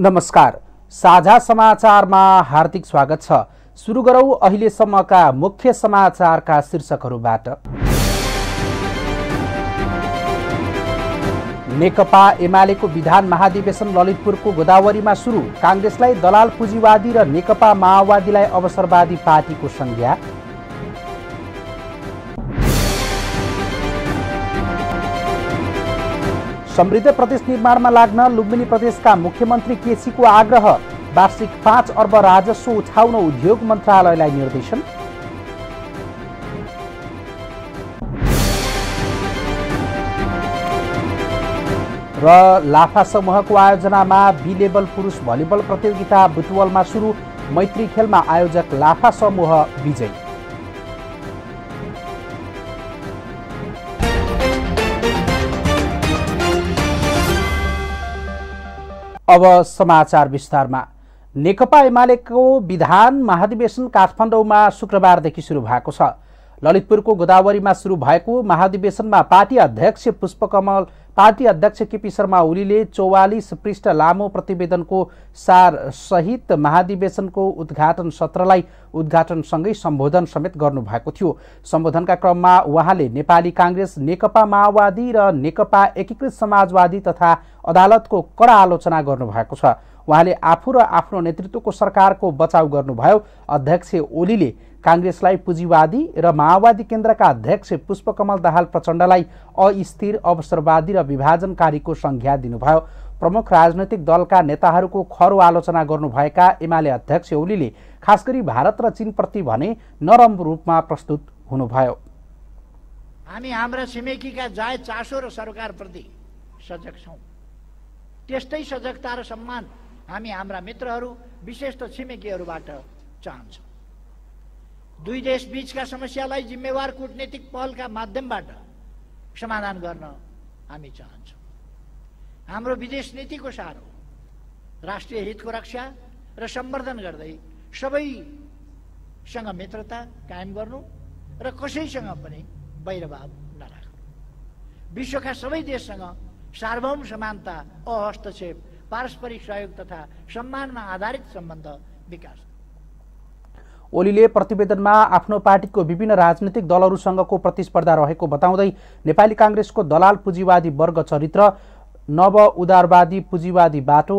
नमस्कार साझा समाचारमा हार्दिक स्वागत छ सुरु गरौँ अहिलेसम्मका मुख्य समाचारका शीर्षकहरूबाट नेकपा एमालेको विधान महाधिवेशन ललितपुरको गोदावरीमा सुरु काङ्ग्रेसलाई दलाल पुँजीवादी र नेकपा माओवादीलाई अवसरवादी पार्टीको संज्ञा समृद्ध प्रदेश निर्माणमा लाग्न लुम्बिनी प्रदेशका मुख्यमन्त्री केसीको आग्रह वार्षिक पाँच अर्ब राजस्व उठाउन उद्योग मन्त्रालयलाई निर्देशन र लाफा समूहको आयोजनामा बी लेभल पुरुष भलिबल प्रतियोगिता बुटवलमा सुरु मैत्री खेलमा आयोजक लाफा समूह विजयी अब समाचार विस्तारमा नेकपा एमालेको विधान महाधिवेशन काठमाडौँमा शुक्रबारदेखि सुरु भएको छ ललितपुरको गोदावरीमा सुरु भएको महाधिवेशनमा पार्टी अध्यक्ष पुष्पकमल पार्टी अध्यक्ष केपी शर्मा ओलीले चौवालिस पृष्ठ लामो प्रतिवेदनको सार सहित महाधिवेशनको उद्घाटन सत्रलाई उद्घाटनसँगै सम्बोधन समेत गर्नुभएको थियो सम्बोधनका क्रममा उहाँले नेपाली काङ्ग्रेस नेकपा माओवादी र नेकपा एकीकृत समाजवादी तथा अदालतको कडा आलोचना गर्नुभएको छ उहाँले आफू र आफ्नो नेतृत्वको सरकारको बचाउ गर्नुभयो अध्यक्ष ओलीले काङ्ग्रेसलाई पुँजीवादी र माओवादी केन्द्रका अध्यक्ष पुष्पकमल दाहाल प्रचण्डलाई अस्थिर अवसरवादी र विभाजनकारीको संज्ञा दिनुभयो प्रमुख राजनैतिक दलका नेताहरूको खरो आलोचना गर्नुभएका एमाले अध्यक्ष ओलीले खास गरी भारत र चीनप्रति भने नरम रूपमा प्रस्तुत हुनुभयो हामी हाम्रा छिमेकीका जाय चासो र सरकारप्रति सजग छौँ त्यस्तै सजगता र सम्मान हामी हाम्रा मित्रहरू विशेष त छिमेकीहरूबाट चाहन्छौँ दुई देश बिचका समस्यालाई जिम्मेवार कुटनीतिक पहलका माध्यमबाट समाधान गर्न हामी चाहन्छौँ हाम्रो विदेश नीतिको सार हो राष्ट्रिय हितको रक्षा र सम्वर्धन गर्दै सबैसँग मित्रता कायम गर्नु र कसैसँग पनि वैरभाव नराख्नु विश्वका सबै देशसँग सार्वभौम समानता अहस्तक्षेप पारस्परिक सहयोग तथा सम्मानमा आधारित सम्बन्ध विकास ओलीले प्रतिवेदनमा आफ्नो पार्टीको विभिन्न राजनीतिक दलहरूसँगको प्रतिस्पर्धा रहेको बताउँदै नेपाली काङ्ग्रेसको दलाल पुँजीवादी वर्ग चरित्र नव उदारवादी पुँजीवादी बाटो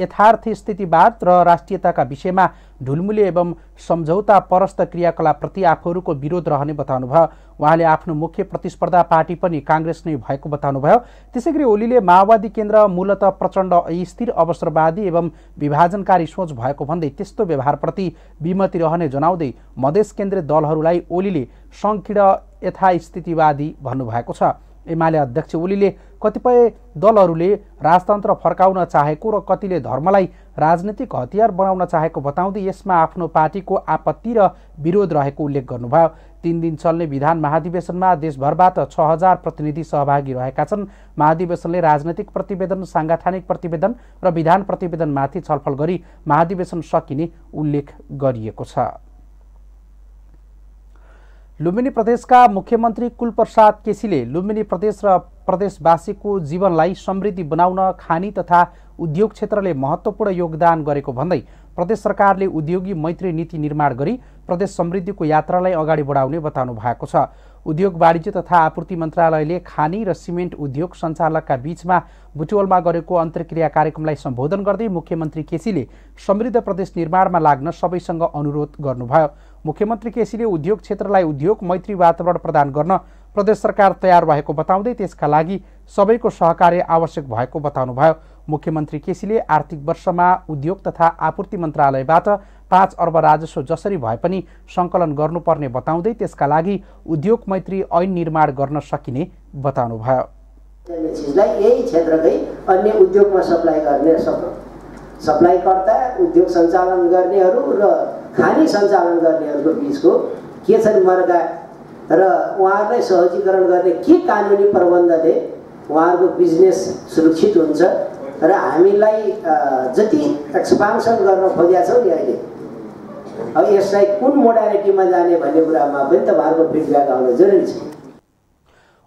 यथार्थ स्थितिवाद र राष्ट्रियताका विषयमा ढुलमुले एवं सम्झौता परस्त क्रियाकलापप्रति आफूहरूको विरोध रहने बताउनुभयो उहाँले आफ्नो मुख्य प्रतिस्पर्धा पार्टी पनि काङ्ग्रेस नै भएको बताउनुभयो त्यसै गरी ओलीले माओवादी केन्द्र मूलत प्रचण्ड अस्थिर अवसरवादी एवं विभाजनकारी सोच भएको भन्दै त्यस्तो व्यवहारप्रति विमति रहने जनाउँदै मधेस केन्द्रीय दलहरूलाई ओलीले सङ्कीर्ण यथास्थितिवादी भन्नुभएको छ एमाले अध्यक्ष ओलीले कतिपय दलहरूले राजतन्त्र फर्काउन चाहेको र कतिले धर्मलाई राजनीतिक हतियार बनाउन चाहेको बताउँदै यसमा आफ्नो पार्टीको आपत्ति र विरोध रहेको उल्लेख गर्नुभयो तिन दिन चल्ने विधान महाधिवेशनमा देशभरबाट छ हजार प्रतिनिधि सहभागी रहेका छन् महाधिवेशनले राजनैतिक प्रतिवेदन साङ्गठनिक प्रतिवेदन र विधान प्रतिवेदनमाथि छलफल गरी महाधिवेशन सकिने उल्लेख गरिएको छ लुम्बिनी प्रदेशका मुख्यमन्त्री कुलप्रसाद केसीले लुम्बिनी प्रदेश र प्रदेशवासीको जीवनलाई समृद्धि बनाउन खानी तथा उद्योग क्षेत्रले महत्त्वपूर्ण योगदान गरेको भन्दै प्रदेश सरकारले उद्योगी मैत्री नीति निर्माण गरी प्रदेश समृद्धिको यात्रालाई अगाडि बढाउने बताउनु भएको छ उद्योग वाणिज्य तथा आपूर्ति मन्त्रालयले खानी र सिमेन्ट उद्योग सञ्चालकका बीचमा बुटवलमा गरेको अन्तर्क्रिया कार्यक्रमलाई सम्बोधन गर्दै मुख्यमन्त्री केसीले समृद्ध प्रदेश निर्माणमा लाग्न सबैसँग अनुरोध गर्नुभयो मुख्यमन्त्री केसीले उद्योग क्षेत्रलाई उद्योग मैत्री वातावरण प्रदान गर्न प्रदेश सरकार तयार भएको बताउँदै त्यसका लागि सबैको सहकार्य आवश्यक भएको बताउनुभयो मुख्यमन्त्री केसीले आर्थिक वर्षमा उद्योग तथा आपूर्ति मन्त्रालयबाट पाँच अर्ब राजस्व जसरी भए पनि सङ्कलन गर्नुपर्ने बताउँदै त्यसका लागि उद्योग मैत्री ऐन निर्माण गर्न सकिने बताउनुभयो यही क्षेत्रकै अन्य उद्योगमा सप्लाई गर्ने सप्लाईकर्ता उद्योग सञ्चालन गर्नेहरू र खाने सञ्चालन गर्नेहरूको बिचको के छन् मर्का र उहाँहरूलाई सहजीकरण गर्ने के कानुनी प्रबन्धले उहाँहरूको बिजनेस सुरक्षित हुन्छ र हामीलाई जति एक्सपान्सन गर्न खोजेका छौँ नि अहिले अब यसलाई कुन मोडालिटीमा जाने भन्ने कुरामा पनि तपाईँहरूको फिडब्याक आउन जरुरी छ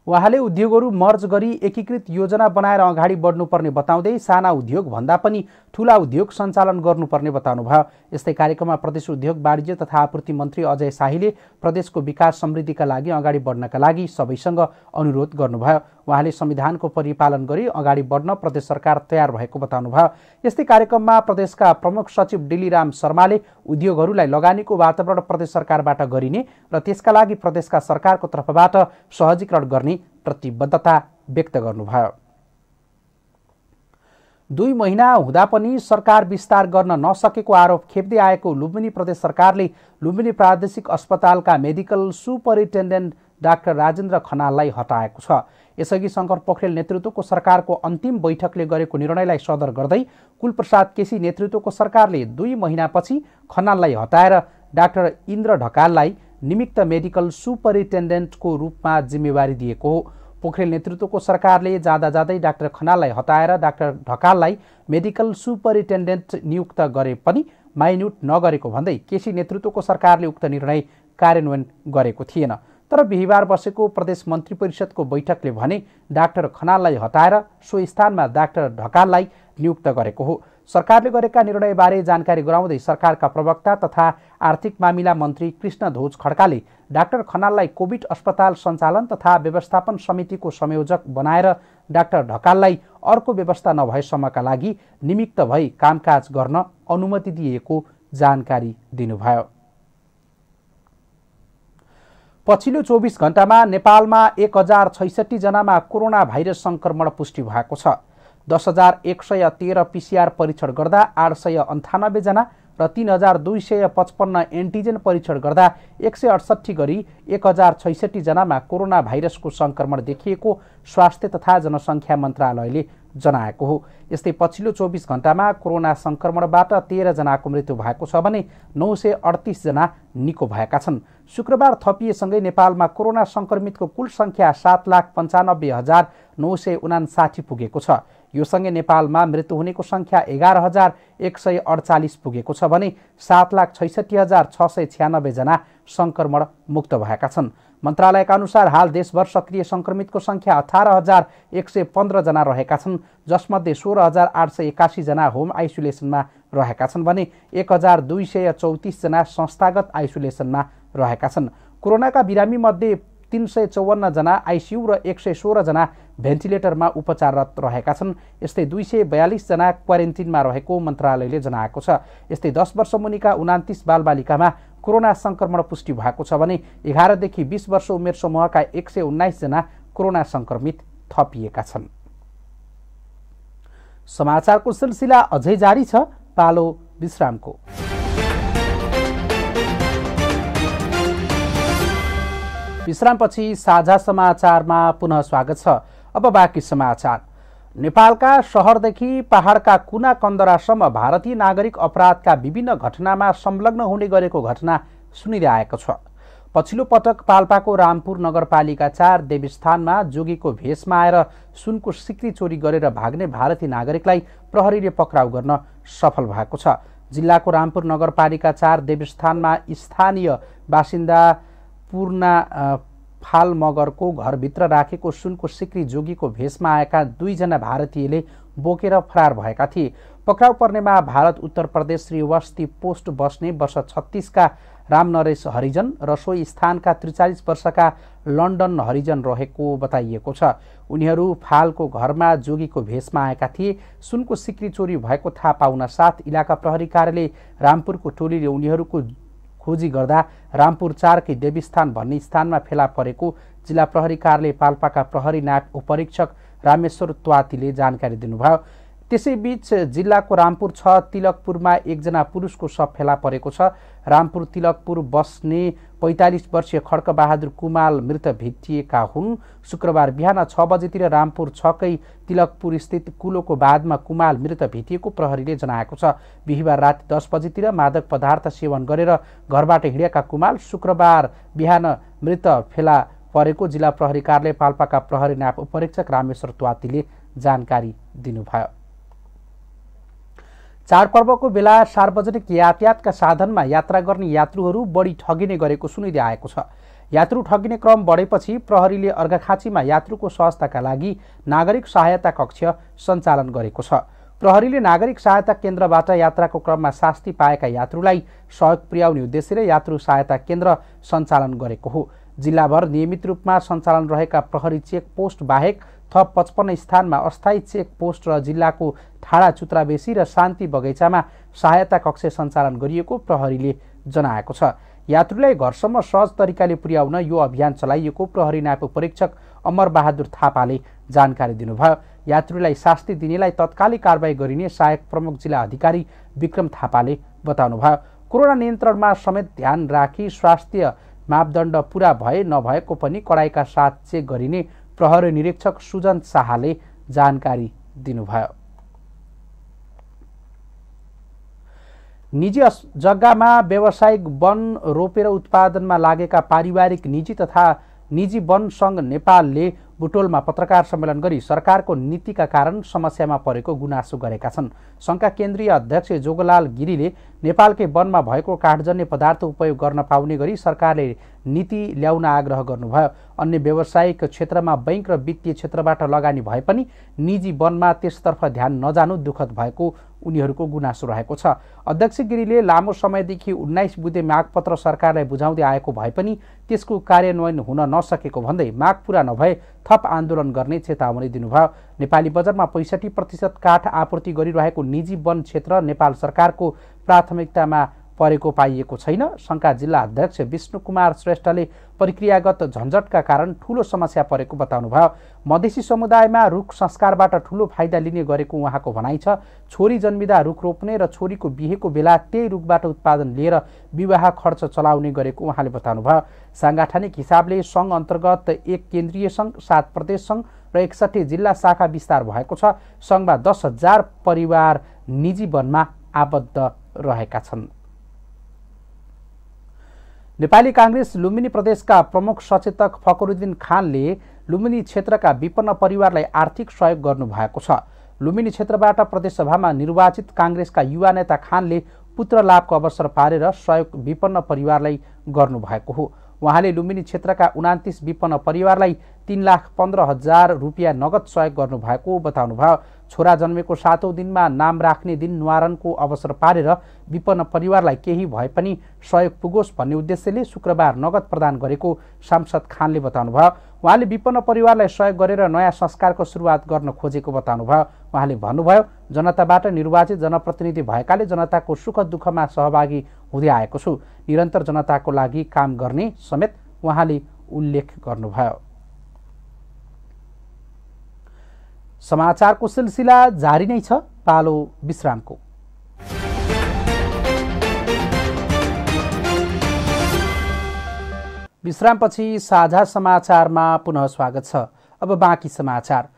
उहाँले उद्योगहरू मर्ज गरी एकीकृत योजना बनाएर अगाडि बढ्नुपर्ने बताउँदै साना उद्योग भन्दा पनि ठुला उद्योग सञ्चालन गर्नुपर्ने बताउनुभयो यस्तै कार्यक्रममा प्रदेश उद्योग वाणिज्य तथा आपूर्ति मन्त्री अजय शाहीले प्रदेशको विकास समृद्धिका लागि अगाडि बढ्नका लागि सबैसँग अनुरोध गर्नुभयो उहाँले संविधानको परिपालन गरी अगाडि बढ्न प्रदेश सरकार तयार भएको बताउनुभयो यस्तै कार्यक्रममा प्रदेशका प्रमुख सचिव डिलीराम शर्माले उद्योगहरूलाई लगानीको वातावरण प्रदेश सरकारबाट गरिने र त्यसका लागि प्रदेशका सरकारको तर्फबाट सहजीकरण गर्ने प्रतिबद्धता व्यक्त गर्नुभयो दुई महिना हुँदा पनि सरकार विस्तार गर्न नसकेको आरोप खेप्दै आएको लुम्बिनी प्रदेश सरकारले लुम्बिनी प्रादेशिक अस्पतालका मेडिकल सुपरिन्टेन्डेन्ट डाक्टर राजेन्द्र खनाललाई हटाएको छ यसअघि शङ्कर पोखरेल नेतृत्वको सरकारको अन्तिम बैठकले गरेको निर्णयलाई सदर गर्दै कुलप्रसाद केसी नेतृत्वको सरकारले दुई महिनापछि खनाललाई हटाएर डाक्टर इन्द्र ढकाललाई निमित्त मेडिकल सुपरिन्टेन्डेन्टको रूपमा जिम्मेवारी दिएको हो पोखरेल नेतृत्वको सरकारले जाँदा जाँदै डाक्टर खनाललाई हटाएर डाक्टर ढकाललाई मेडिकल सुपरिन्टेन्डेन्ट नियुक्त गरे पनि माइन्युट नगरेको भन्दै केसी नेतृत्वको सरकारले उक्त निर्णय कार्यान्वयन गरेको थिएन तर बिहिबार बसेको प्रदेश मन्त्री परिषदको बैठकले भने डाक्टर खनाललाई हटाएर सो स्थानमा डाक्टर ढकाललाई नियुक्त गरेको हो सरकारले गरेका निर्णयबारे जानकारी गराउँदै सरकारका प्रवक्ता तथा आर्थिक मामिला मन्त्री कृष्ण ध्वज खड्काले डाक्टर खनाललाई कोभिड अस्पताल सञ्चालन तथा व्यवस्थापन समितिको संयोजक बनाएर डाक्टर ढकाललाई अर्को व्यवस्था नभएसम्मका लागि निमित्त भई कामकाज गर्न अनुमति दिएको जानकारी दिनुभयो पछिल्लो चौबिस घण्टामा नेपालमा एक हजार छैसठीजनामा कोरोना भाइरस सङ्क्रमण पुष्टि भएको छ दस हजार एक सय तेह्र पिसिआर परीक्षण गर्दा आठ सय अन्ठानब्बेजना र तिन हजार दुई सय पचपन्न एन्टिजेन परीक्षण गर्दा एक सय अडसट्ठी गरी एक हजार छैसठीजनामा कोरोना भाइरसको सङ्क्रमण देखिएको स्वास्थ्य तथा जनसङ्ख्या मन्त्रालयले जनाएको हो यस्तै पछिल्लो चौबिस घन्टामा कोरोना सङ्क्रमणबाट तेह्रजनाको मृत्यु भएको छ भने नौ सय अडतिसजना निको भएका छन् शुक्रबार थपिएसँगै नेपालमा कोरोना सङ्क्रमितको कुल सङ्ख्या सात लाख पन्चानब्बे हजार नौ सय उनासाठी पुगेको छ यो नेपालमा मृत्यु हुनेको सङ्ख्या एघार हजार एक सय अडचालिस पुगेको छ भने सात लाख छैसठी हजार छ सय छ्यानब्बेजना सङ्क्रमण मुक्त भएका छन् मन्त्रालयका अनुसार हाल देशभर सक्रिय सङ्क्रमितको सङ्ख्या अठार हजार एक सय पन्ध्रजना रहेका छन् जसमध्ये सोह्र हजार आठ सय एकासीजना होम आइसोलेसनमा रहेका छन् भने एक हजार दुई सय चौतिसजना संस्थागत आइसोलेसनमा रहेका छन् कोरोनाका बिरामीमध्ये तिन सय चौवन्नजना आइसियु र एक सय सोह्रजना भेन्टिलेटरमा उपचाररत रहेका छन् यस्तै दुई सय बयालिसजना क्वारेन्टिनमा रहेको मन्त्रालयले जनाएको छ यस्तै दस वर्ष मुनिका उनातिस बालबालिकामा कोरोना सङ्क्रमण पुष्टि भएको छ भने एघारदेखि बिस वर्ष उमेर समूहका एक सय उन्नाइसजना कोरोना सङ्क्रमित थपिएका छन् समाचारको सिलसिला अझै जारी छ पालो विश्रामको विश्रामपछि साझा समाचारमा पुनः स्वागत छ अब बाँकी समाचार नेपालका सहरदेखि पहाडका कुना कन्दरासम्म भारतीय नागरिक अपराधका विभिन्न घटनामा संलग्न हुने गरेको घटना सुनिँदै आएको छ पछिल्लो पटक पाल्पाको रामपुर नगरपालिका चार देवीस्थानमा जोगीको भेषमा आएर सुनको सिक्री चोरी गरेर भाग्ने भारतीय नागरिकलाई प्रहरीले पक्राउ गर्न सफल भएको छ जिल्लाको रामपुर नगरपालिका चार देवीस्थानमा स्थानीय बासिन्दा पूर्णा फाल मगरको घरभित्र राखेको सुनको सिक्री जोगीको भेषमा आएका दुईजना भारतीयले बोकेर फरार भएका थिए पक्राउ पर्नेमा भारत उत्तर प्रदेश श्रीवस्ती पोस्ट बस्ने वर्ष छत्तिसका रामनरेश हरिजन र सोही स्थानका त्रिचालिस वर्षका लन्डन हरिजन रहेको बताइएको छ उनीहरू फालको घरमा जोगीको भेषमा आएका थिए सुनको सिक्री चोरी भएको थाहा पाउन साथ इलाका प्रहरी कार्यालय रामपुरको टोलीले उनीहरूको खोजी गर्दा रामपुर चारकै देवीस्थान भन्ने स्थानमा फेला परेको जिल्ला प्रहरी कार्यालय पाल्पाका प्रहरी नायक उपरीक्षक रामेश्वर त्वातीले जानकारी दिनुभयो त्यसैबीच जिल्लाको रामपुर छ तिलकपुरमा एकजना पुरुषको शव फेला परेको छ रामपुर तिलकपुर बस्ने पैँतालिस वर्षीय खड्कबहादुर कुमाल मृत भेटिएका हुन् शुक्रबार बिहान छ बजेतिर रामपुर छकै तिलकपुर स्थित कुलोको बादमा कुमाल मृत भेटिएको प्रहरीले जनाएको छ बिहिबार राति दस बजेतिर मादक पदार्थ सेवन गरेर घरबाट हिँडेका कुमाल शुक्रबार बिहान मृत फेला परेको जिल्ला प्रहरी कार्यालय पाल्पाका प्रहरी नाप उपरीक्षक रामेश्वर त्वातीले जानकारी दिनुभयो चाडपर्वको बेला सार्वजनिक यातायातका साधनमा यात्रा गर्ने यात्रुहरू बढी ठगिने गरेको सुनिँदै आएको छ यात्रु ठगिने क्रम बढेपछि प्रहरीले अर्घाखाँचीमा यात्रुको सहजताका लागि नागरिक सहायता कक्ष सञ्चालन गरेको छ प्रहरीले नागरिक सहायता केन्द्रबाट यात्राको क्रममा शास्ति पाएका यात्रुलाई सहयोग पुर्याउने उद्देश्यले यात्रु सहायता केन्द्र सञ्चालन गरेको हो जिल्लाभर नियमित रूपमा सञ्चालन रहेका प्रहरी चेक पोस्ट बाहेक थप पचपन्न स्थानमा अस्थायी चेक पोस्ट र जिल्लाको ठाडा चुत्राबेसी र शान्ति बगैँचामा सहायता कक्ष सञ्चालन गरिएको प्रहरीले जनाएको छ यात्रुलाई घरसम्म सहज तरिकाले पुर्याउन यो अभियान चलाइएको प्रहरी नायक परीक्षक अमर बहादुर थापाले जानकारी दिनुभयो यात्रुलाई शास्ति दिनेलाई तत्कालै कारवाही गरिने सहायक प्रमुख जिल्ला अधिकारी विक्रम थापाले बताउनुभयो कोरोना नियन्त्रणमा समेत ध्यान राखी स्वास्थ्य मापदण्ड पुरा भए नभएको पनि कडाइका साथ चेक गरिने प्रहरी निरीक्षक सुजन शाहले जानकारी दिनुभयो निजी जग्गामा व्यावसायिक वन रोपेर उत्पादनमा लागेका पारिवारिक निजी तथा निजी वन सङ्घ नेपालले बुटोलमा पत्रकार सम्मेलन गरी सरकारको नीतिका कारण समस्यामा परेको गुनासो गरेका छन् सङ्घका केन्द्रीय अध्यक्ष जोगलाल गिरीले नेपालकै वनमा भएको काठजन्य पदार्थ उपयोग गर्न पाउने गरी सरकारले नीति ल्याउन आग्रह गर्नुभयो अन्य व्यावसायिक क्षेत्रमा बैङ्क र वित्तीय क्षेत्रबाट लगानी भए पनि निजी वनमा त्यसतर्फ ध्यान नजानु दुःखद भएको उनीहरूको गुनासो रहेको छ अध्यक्ष गिरीले लामो समयदेखि उन्नाइस बुधे मागपत्र सरकारलाई बुझाउँदै आएको भए पनि त्यसको कार्यान्वयन हुन नसकेको भन्दै माग पुरा नभए थप आन्दोलन गर्ने चेतावनी दिनुभयो नेपाली बजारमा पैँसठी प्रतिशत काठ आपूर्ति गरिरहेको निजी वन क्षेत्र नेपाल सरकारको प्राथमिकतामा परेको पाइएको छैन सङ्घका जिल्ला अध्यक्ष विष्णु कुमार श्रेष्ठले प्रक्रियागत झन्झटका कारण ठुलो समस्या परेको बताउनुभयो मधेसी समुदायमा रुख संस्कारबाट ठुलो फाइदा लिने गरेको उहाँको भनाइ छ छोरी जन्मिँदा रुख रोप्ने र छोरीको बिहेको बेला त्यही रुखबाट उत्पादन लिएर विवाह खर्च चलाउने गरेको उहाँले बताउनुभयो साङ्गठनिक हिसाबले सङ्घ अन्तर्गत एक केन्द्रीय सङ्घ सात प्रदेश सङ्घ र एकसट्ठी जिल्ला शाखा विस्तार भएको छ सङ्घमा दस हजार परिवार निजी वनमा आबद्ध रहेका छन् नेपाली काङ्ग्रेस लुम्बिनी प्रदेशका प्रमुख सचेतक फकरुद्दिन खानले लुम्बिनी क्षेत्रका विपन्न परिवारलाई आर्थिक सहयोग गर्नुभएको छ लुम्बिनी क्षेत्रबाट प्रदेशसभामा निर्वाचित काङ्ग्रेसका युवा नेता खानले पुत्र लाभको अवसर पारेर सहयोग विपन्न परिवारलाई गर्नुभएको हो उहाँले लुम्बिनी क्षेत्रका उनातिस विपन्न परिवारलाई तिन लाख पन्ध्र हजार रुपियाँ नगद सहयोग गर्नुभएको बताउनुभयो छोरा जन्मेको सातौँ दिनमा नाम राख्ने दिन निवारणको अवसर पारेर विपन्न परिवारलाई केही भए पनि सहयोग पुगोस् भन्ने उद्देश्यले शुक्रबार नगद प्रदान गरेको सांसद खानले बताउनुभयो उहाँले विपन्न परिवारलाई सहयोग गरेर नयाँ संस्कारको सुरुवात गर्न खोजेको बताउनुभयो उहाँले भन्नुभयो जनताबाट निर्वाचित जनप्रतिनिधि भएकाले जनताको सुख दुःखमा सहभागी हुँदै आएको छु निरन्तर जनताको लागि काम गर्ने समेत उहाँले उल्लेख गर्नुभयो समाचारको सिलसिला जारी नै छ पालो विश्रामको विश्रामपछि साझा समाचारमा पुनः स्वागत छ अब बाँकी समाचार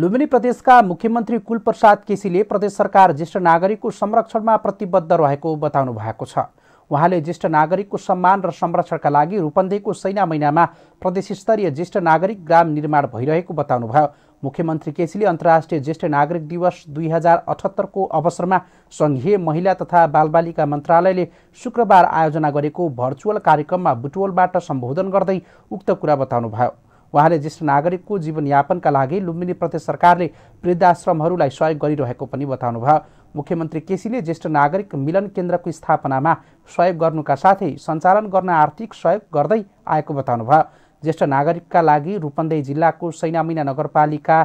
लुम्बिनी प्रदेशका मुख्यमन्त्री कुलप्रसाद केसीले प्रदेश सरकार ज्येष्ठ नागरिकको संरक्षणमा प्रतिबद्ध रहेको बताउनु भएको छ उहाँले ज्येष्ठ नागरिकको सम्मान र संरक्षणका लागि रूपन्देहीको सैना महिनामा प्रदेश स्तरीय ज्येष्ठ नागरिक ग्राम निर्माण भइरहेको बताउनुभयो मुख्यमन्त्री केसीले अन्तर्राष्ट्रिय ज्येष्ठ नागरिक दिवस दुई हजार अठहत्तरको अवसरमा सङ्घीय महिला तथा बालबालिका मन्त्रालयले शुक्रबार आयोजना गरेको भर्चुअल कार्यक्रममा बुटवलबाट सम्बोधन गर्दै उक्त कुरा बताउनुभयो उहाँले ज्येष्ठ नागरिकको जीवनयापनका लागि लुम्बिनी प्रदेश सरकारले वृद्धाश्रमहरूलाई सहयोग गरिरहेको पनि बताउनुभयो मुख्यमन्त्री केसीले ज्येष्ठ नागरिक मिलन केन्द्रको स्थापनामा सहयोग गर्नुका साथै सञ्चालन गर्न आर्थिक सहयोग गर्दै आएको बताउनुभयो ज्येष्ठ नागरिकका लागि रूपन्देही जिल्लाको सैनामिना नगरपालिका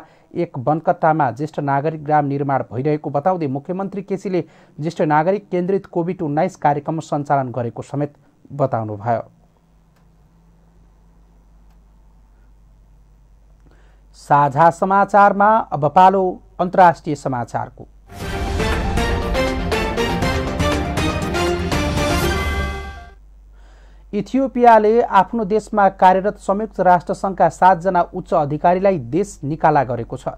एक वनकट्टामा ज्येष्ठ नागरिक ग्राम निर्माण भइरहेको बताउँदै मुख्यमन्त्री केसीले ज्येष्ठ नागरिक केन्द्रित कोभिड उन्नाइस कार्यक्रम सञ्चालन गरेको समेत बताउनुभयो साझा समाचारमा अब पालो अन्तर्राष्ट्रिय समाचारको इथियोपियाले आफ्नो देशमा कार्यरत संयुक्त राष्ट्रसङ्घका सातजना उच्च अधिकारीलाई देश निकाला गरेको छ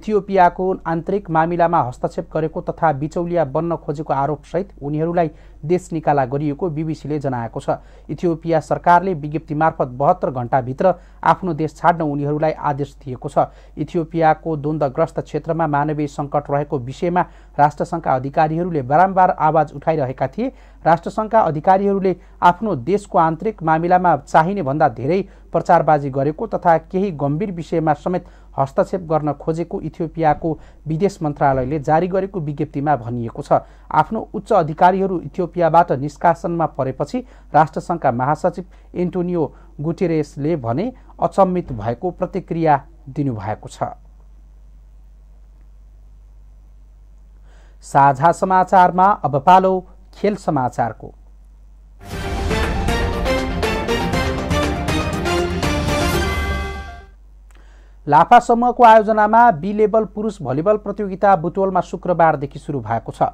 इथियोपियाको आन्तरिक मामिलामा हस्तक्षेप गरेको तथा बिचौलिया बन्न खोजेको आरोपसहित उनीहरूलाई देश निकाला गरिएको बिबिसीले जनाएको छ इथियोपिया सरकारले विज्ञप्ति मार्फत बहत्तर घण्टाभित्र आफ्नो देश छाड्न उनीहरूलाई आदेश दिएको छ इथियोपियाको द्वन्द्वग्रस्त क्षेत्रमा मानवीय सङ्कट रहेको विषयमा राष्ट्रसङ्घका अधिकारीहरूले बारम्बार आवाज उठाइरहेका थिए राष्ट्रसङ्घका अधिकारीहरूले आफ्नो देशको आन्तरिक मामिलामा चाहिने भन्दा धेरै प्रचारबाजी गरेको तथा केही गम्भीर विषयमा समेत हस्तक्षेप गर्न खोजेको इथियोपियाको विदेश मन्त्रालयले जारी गरेको विज्ञप्तिमा भनिएको छ आफ्नो उच्च अधिकारीहरू इथियोपिया इथियोपियाबाट निष्कासनमा परेपछि राष्ट्रसङ्घका महासचिव एन्टोनियो गुटेरेसले भने अचम्मित भएको प्रतिक्रिया दिनुभएको छ साझा समाचारमा अब पालो खेल समाचारको लाफा समूहको आयोजनामा बी लेभल पुरुष भलिबल प्रतियोगिता बुटोलमा शुक्रबारदेखि सुरु भएको छ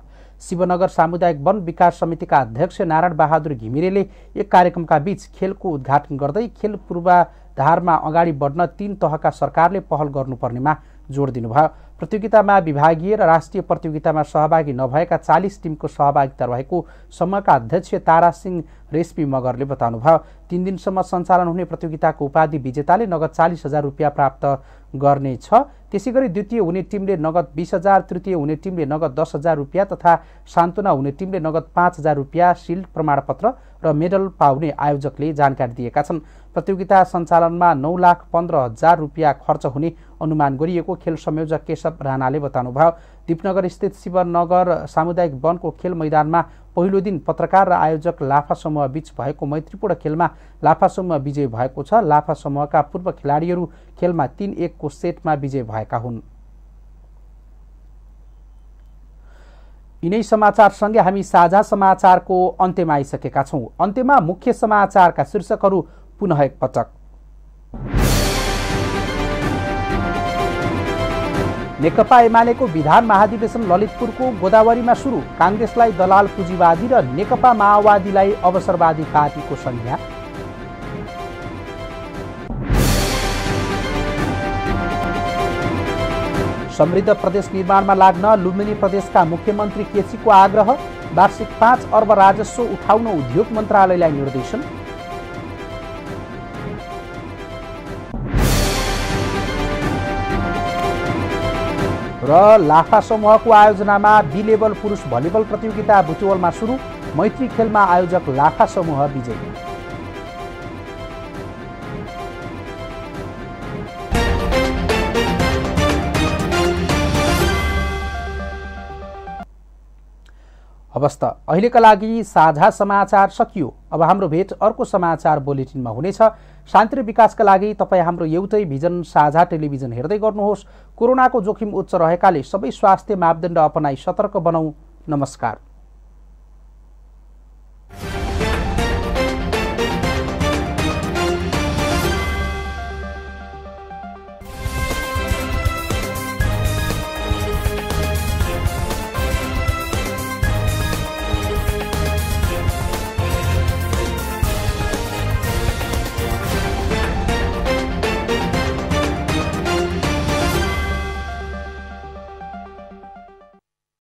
शिवनगर सामुदायिक वन विकास समितिका अध्यक्ष नारायण बहादुर घिमिरेले एक कार्यक्रमका बीच खेलको उद्घाटन गर्दै खेल पूर्वाधारमा अगाडि बढ्न तीन तहका सरकारले पहल गर्नुपर्नेमा जोड दिनुभयो प्रतियोगितामा विभागीय र राष्ट्रिय प्रतियोगितामा सहभागी नभएका चालिस टिमको सहभागिता रहेको समूहका अध्यक्ष तारा सिंह रेस्मी मगरले बताउनुभयो तिन दिनसम्म सञ्चालन हुने प्रतियोगिताको उपाधि विजेताले नगद चालिस हजार रुपियाँ प्राप्त गर्नेछ त्यसै गरी द्वितीय हुने टिमले नगद बिस हजार तृतीय हुने टिमले नगद दस हजार रुपियाँ तथा सान्त्वना हुने टिमले नगद पाँच हजार रुपियाँ सिल्ड प्रमाणपत्र र मेडल पाउने आयोजकले जानकारी दिएका छन् प्रतियोगिता सञ्चालनमा नौ लाख पन्ध्र हजार रुपियाँ खर्च हुने अनुमान गरिएको खेल संयोजक केशव राणाले बताउनुभयो दिपनगर स्थित शिवनगर सामुदायिक वनको खेल मैदानमा पहिलो दिन पत्रकार र आयोजक लाफा समूह बीच भएको मैत्रीपूर्ण खेलमा लाफा समूह विजय भएको छ लाफा समूहका पूर्व खेलाडीहरू खेलमा तिन एकको सेटमा विजय भएका हुन् यिनै समाचारसँगै हामी साझा समाचारको अन्त्यमा आइसकेका छौँ अन्त्यमा मुख्य समाचारका शीर्षकहरू पुनः एकपटक नेकपा एमालेको विधान महाधिवेशन ललितपुरको गोदावरीमा सुरु काङ्ग्रेसलाई दलाल पुँजीवादी र नेकपा माओवादीलाई अवसरवादी पार्टीको संज्ञा समृद्ध प्रदेश निर्माणमा लाग्न लुम्बिनी प्रदेशका मुख्यमन्त्री केसीको आग्रह वार्षिक पाँच अर्ब राजस्व उठाउन उद्योग मन्त्रालयलाई निर्देशन र लाफा समूहको आयोजनामा बी लेभल पुरुष भलिबल प्रतियोगिता बुटुवलमा सुरु मैत्री खेलमा आयोजक लाफा समूह विजयी हवस् त अहिलेका लागि साझा समाचार सकियो अब हाम्रो भेट अर्को समाचार बुलेटिनमा हुनेछ शान्ति र विकासका लागि तपाईँ हाम्रो एउटै भिजन साझा टेलिभिजन हेर्दै गर्नुहोस् कोरोनाको जोखिम उच्च रहेकाले सबै स्वास्थ्य मापदण्ड अपनाई सतर्क बनाऊ नमस्कार